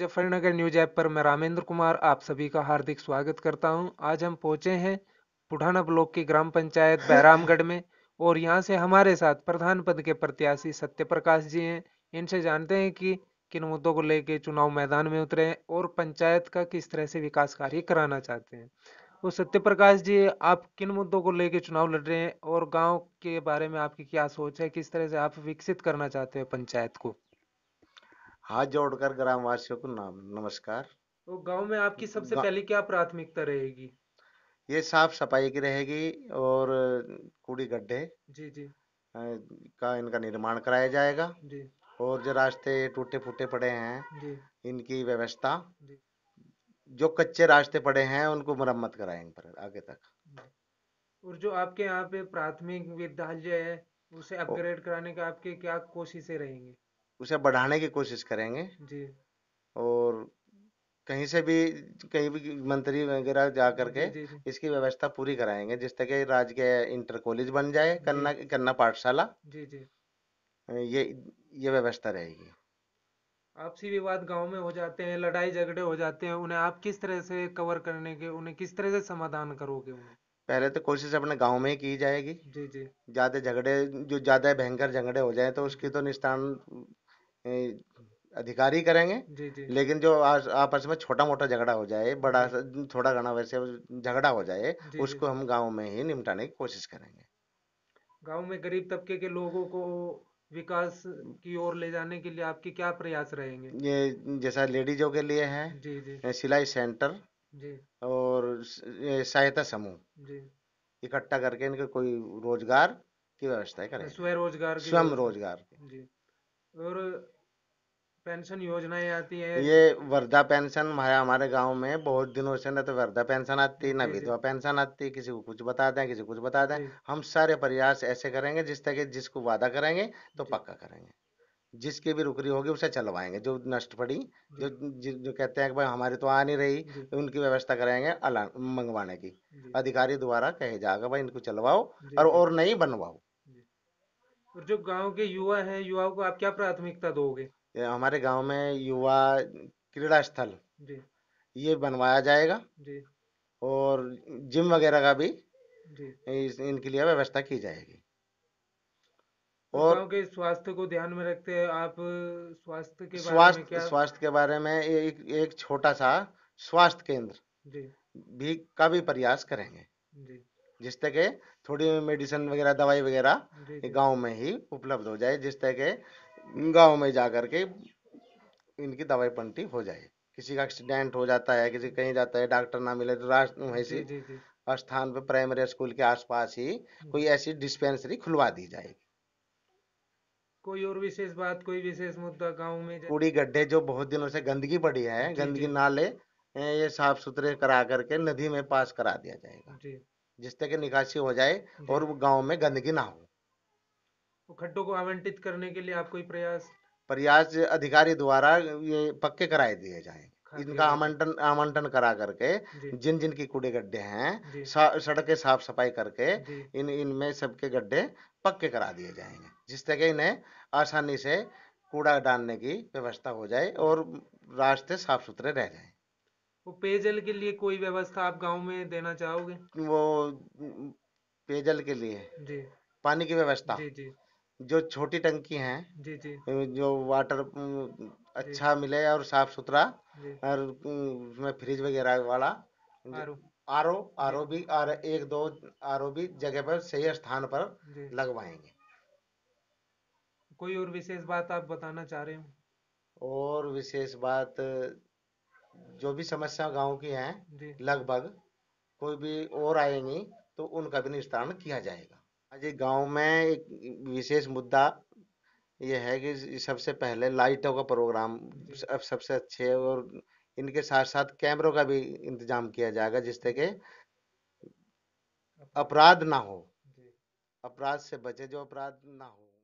Muzaffarnagar news app पर मैं रामेंद्र कुमार आप सभी का हार्दिक स्वागत करता हूं। आज हम पहुंचे हैं पुढ़ाना ब्लॉक की ग्राम पंचायत बैरामगढ़ में और यहां से हमारे साथ प्रधान पद के प्रत्याशी सत्य प्रकाश जी हैं इनसे जानते हैं कि किन मुद्दों को लेकर चुनाव मैदान में उतरे हैं और पंचायत का किस तरह से विकास कार्य कराना चाहते हैं तो सत्य प्रकाश जी आप किन मुद्दों को लेकर चुनाव लड़ रहे हैं और गाँव के बारे में आपकी क्या सोच है किस तरह से आप विकसित करना चाहते हैं पंचायत को हाथ जोड़कर ग्रामवासियों को नाम नमस्कार तो गांव में आपकी सबसे पहले क्या प्राथमिकता रहेगी ये साफ सफाई की रहेगी और कूड़ी गड्ढे जी जी का इनका निर्माण कराया जाएगा जी और जो रास्ते टूटे फूटे पड़े हैं जी इनकी व्यवस्था जो कच्चे रास्ते पड़े हैं उनको मरम्मत कराएंगे पर आगे तक और जो आपके यहाँ पे प्राथमिक विद्यालय है उसे अपग्रेड कराने का आपके क्या कोशिशें रहेंगी उसे बढ़ाने की कोशिश करेंगे जी और कहीं से भी कहीं भी मंत्री वगैरह जा करके जी, जी। इसकी व्यवस्था पूरी कराएंगे जिस तरह राज्य के इंटर कॉलेज बन जाए कन्ना कन्ना पाठशाला जी जी ये ये व्यवस्था रहेगी आपसी विवाद गांव में हो जाते हैं लड़ाई झगड़े हो जाते हैं उन्हें आप किस तरह से कवर करने के उन्हें किस तरह से समाधान करोगे उन्हें पहले तो कोशिश अपने गांव में ही की जाएगी जी जी ज्यादा झगड़े जो ज्यादा भयंकर झगड़े हो जाए तो उसकी तो निस्तारण अधिकारी करेंगे जी जी लेकिन जो आपस में छोटा मोटा झगड़ा हो जाए बड़ा थोड़ा घना वैसे झगड़ा हो जाए उसको हम गांव में ही निपटाने की कोशिश करेंगे गांव में गरीब तबके के लोगों को विकास की ओर ले जाने के लिए आपके क्या प्रयास रहेंगे ये जैसा लेडीजों के लिए है सिलाई सेंटर जी और सहायता समूह इकट्ठा करके इनके कोई रोजगार की व्यवस्था करें स्वरोजगार स्वयं रोजगार और पेंशन योजनाएं आती है ये वर्धा पेंशन हमारे हमारे गांव में बहुत दिनों से न तो वर्धा पेंशन आती ना विधवा पेंशन आती किसी को कुछ बता दें किसी को कुछ बता दें हम सारे प्रयास ऐसे करेंगे जिस तरह जिसको वादा करेंगे तो पक्का करेंगे जिसकी भी रुकरी होगी उसे चलवाएंगे जो नष्ट पड़ी जो जो कहते हैं कि भाई हमारी तो आ नहीं रही उनकी व्यवस्था कराएंगे मंगवाने की अधिकारी द्वारा कहे जाएगा भाई इनको चलवाओ और और नहीं बनवाओ और जो गांव के युवा हैं युवाओं को आप क्या प्राथमिकता दोगे हमारे गांव में युवा क्रीड़ा स्थल जी ये बनवाया जाएगा जी और जिम वगैरह का भी जी इनके लिए व्यवस्था की जाएगी तो और के स्वास्थ्य को ध्यान में रखते हैं आप स्वास्थ्य के स्वास्थ्य स्वास्थ्य के बारे में एक एक छोटा सा स्वास्थ्य केंद्र जी भी का भी प्रयास करेंगे जिस तरह के थोड़ी मेडिसिन वगैरह दवाई वगैरह गांव में ही उपलब्ध हो जाए जिस तरह के गांव में जा कर के इनकी दवाई पंटी हो जाए किसी का एक्सीडेंट हो जाता है किसी कहीं जाता है डॉक्टर ना मिले तो राष्ट्र ऐसी स्थान पर प्राइमरी स्कूल के आसपास ही हम्म। कोई ऐसी डिस्पेंसरी खुलवा दी जाएगी कोई और विशेष बात कोई विशेष मुद्दा गांव में कूड़ी गड्ढे जो बहुत दिनों से गंदगी पड़ी है गंदगी नाले ये साफ सुथरे करा करके नदी में पास करा दिया जाएगा जिससे कि निकासी हो जाए और गांव में गंदगी ना हो खड्डों को आवंटित करने के लिए आप कोई प्रयास प्रयास अधिकारी द्वारा ये पक्के कराए दिए जाएंगे इनका आमंटन आमंटन करा करके जिन जिन की कूड़े गड्ढे हैं के साफ सफाई करके इन इनमें सबके गड्ढे पक्के करा दिए जाएंगे जिस तरह इन्हें आसानी से कूड़ा डालने की व्यवस्था हो जाए और रास्ते साफ सुथरे रह जाए वो पेयजल के लिए कोई व्यवस्था आप गांव में देना चाहोगे वो पेयजल के लिए जी पानी की व्यवस्था जी जी जो छोटी टंकी है जी जी जो वाटर अच्छा मिले और साफ सुथरा और उसमें फ्रिज वगैरह वाला आर ओ आर ओ भी और एक दो आर ओ भी जगह पर सही स्थान पर लगवाएंगे कोई और विशेष बात आप बताना चाह रहे हो और विशेष बात जो भी समस्या गांव की है लगभग कोई भी और आएंगी तो उनका भी निस्तारण किया जाएगा आज गांव में एक विशेष मुद्दा ये है कि सबसे पहले लाइटों का प्रोग्राम अब सबसे अच्छे और इनके साथ साथ कैमरों का भी इंतजाम किया जाएगा जिससे कि अपराध ना हो अपराध से बचे जो अपराध ना हो